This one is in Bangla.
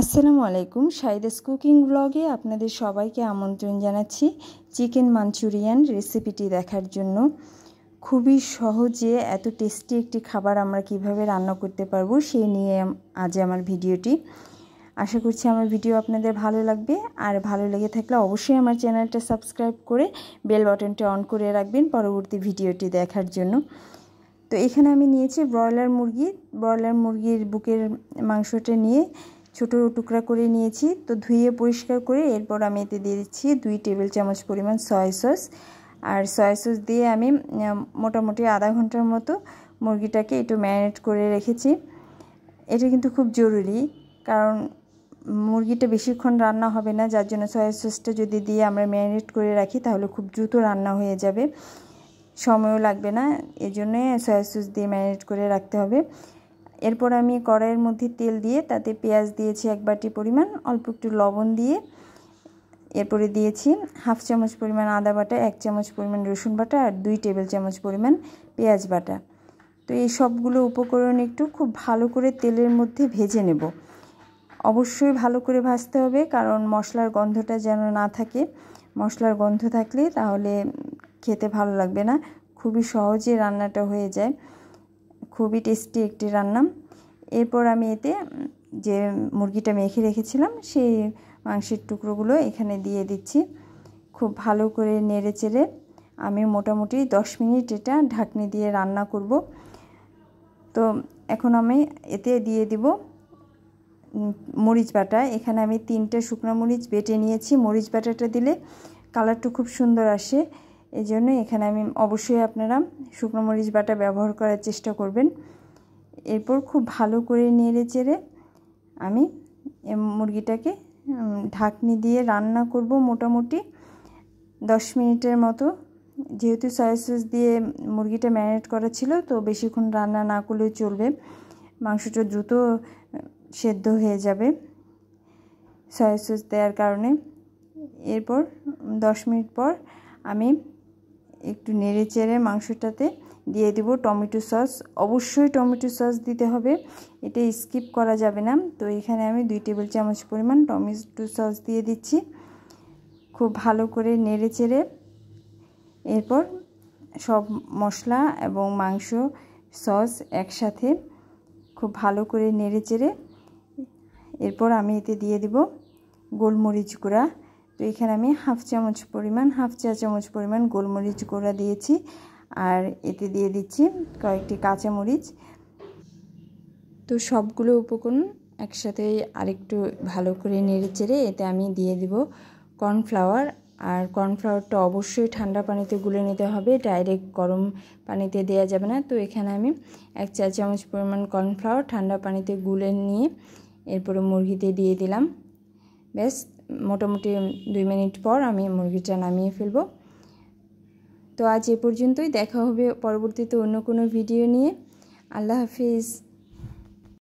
আসসালামু আলাইকুম সাইদাস কুকিং ব্লগে আপনাদের সবাইকে আমন্ত্রণ জানাচ্ছি চিকেন মাঞ্চুরিয়ান রেসিপিটি দেখার জন্য খুবই সহজে এত টেস্টি একটি খাবার আমরা কিভাবে রান্না করতে পারবো সেই নিয়ে আজ আমার ভিডিওটি আশা করছি আমার ভিডিও আপনাদের ভালো লাগবে আর ভালো লেগে থাকলে অবশ্যই আমার চ্যানেলটা সাবস্ক্রাইব করে বেল বাটনটা অন করে রাখবেন পরবর্তী ভিডিওটি দেখার জন্য তো এখানে আমি নিয়েছি ব্রয়লার মুরগি ব্রয়লার মুরগির বুকের মাংসটা নিয়ে ছোটো টুকরা করে নিয়েছি তো ধুয়ে পরিষ্কার করে এরপর আমি এতে দিয়ে দিচ্ছি দুই টেবিল চামচ পরিমাণ সয়া সস আর সয়া সস দিয়ে আমি মোটামুটি আধা ঘন্টার মতো মুরগিটাকে একটু ম্যারিনেট করে রেখেছি এটা কিন্তু খুব জরুরি কারণ মুরগিটা বেশিক্ষণ রান্না হবে না যার জন্য সয়া সসটা যদি দিয়ে আমরা ম্যারিনেট করে রাখি তাহলে খুব দ্রুত রান্না হয়ে যাবে সময়ও লাগবে না এজন্যে সয়া সস দিয়ে ম্যারিনেট করে রাখতে হবে এরপর আমি কড়াইয়ের মধ্যে তেল দিয়ে তাতে পেঁয়াজ দিয়েছি এক বাটি পরিমাণ অল্প একটু লবণ দিয়ে এরপরে দিয়েছি হাফ চামচ পরিমাণ আদা বাটা এক চামচ পরিমাণ রসুন বাটা আর দুই টেবিল চামচ পরিমাণ পেঁয়াজ বাটা তো এই সবগুলো উপকরণ একটু খুব ভালো করে তেলের মধ্যে ভেজে নেব অবশ্যই ভালো করে ভাজতে হবে কারণ মশলার গন্ধটা যেন না থাকে মশলার গন্ধ থাকলে তাহলে খেতে ভালো লাগবে না খুবই সহজে রান্নাটা হয়ে যায় খুবই টেস্টি একটি রান্না এরপর আমি এতে যে মুরগিটা মেখে রেখেছিলাম সেই মাংসের টুকরোগুলো এখানে দিয়ে দিচ্ছি খুব ভালো করে নেড়ে চেড়ে আমি মোটামুটি 10 মিনিট এটা ঢাকনি দিয়ে রান্না করব তো এখন আমি এতে দিয়ে দিব মরিচ বাটা এখানে আমি তিনটে শুকনো মরিচ বেটে নিয়েছি মরিচ বাটাটা দিলে কালারটা খুব সুন্দর আসে এই জন্য এখানে আমি অবশ্যই আপনারা শুকনো মরিচ বাটা ব্যবহার করার চেষ্টা করবেন এরপর খুব ভালো করে নেড়ে চেড়ে আমি মুরগিটাকে ঢাকনি দিয়ে রান্না করব মোটামুটি দশ মিনিটের মতো যেহেতু সয়া সস দিয়ে মুরগিটা ম্যারিনেট করা ছিল তো বেশিক্ষণ রান্না না করলেও চলবে মাংসটা দ্রুত সেদ্ধ হয়ে যাবে সয়া সস দেওয়ার কারণে এরপর দশ মিনিট পর আমি একটু নেড়ে চেড়ে মাংসটাতে দিয়ে দেব টমেটো সস অবশ্যই টমেটো সস দিতে হবে এটা স্কিপ করা যাবে না তো এখানে আমি দুই টেবিল চামচ পরিমাণ টমেটো সস দিয়ে দিচ্ছি খুব ভালো করে নেড়ে চেড়ে এরপর সব মশলা এবং মাংস সস একসাথে খুব ভালো করে নেড়ে চেড়ে এরপর আমি এতে দিয়ে দেব গোলমরিচ গুঁড়া তো এখানে আমি হাফ চামচ পরিমাণ হাফ চা চামচ পরিমাণ গোলমরিচ গুঁড়া দিয়েছি আর এতে দিয়ে দিচ্ছি কয়েকটি কাঁচামরিচ তো সবগুলো উপকরণ একসাথে আরেকটু ভালো করে নেড়ে চেড়ে এতে আমি দিয়ে দিব কর্নফ্লাওয়ার আর কর্নফ্লাওয়ারটা অবশ্যই ঠান্ডা পানিতে গুলে নিতে হবে ডাইরেক্ট গরম পানিতে দেওয়া যাবে না তো এখানে আমি এক চা চামচ পরিমাণ কর্নফ্লাওয়ার ঠান্ডা পানিতে গুলে নিয়ে এরপরে মুরগিতে দিয়ে দিলাম ব্যাস মোটামুটি দুই মিনিট পর আমি মুরগিটা নামিয়ে ফেলবো তো আজ এ পর্যন্তই দেখা হবে পরবর্তীতে অন্য কোনো ভিডিও নিয়ে আল্লাহ হাফিজ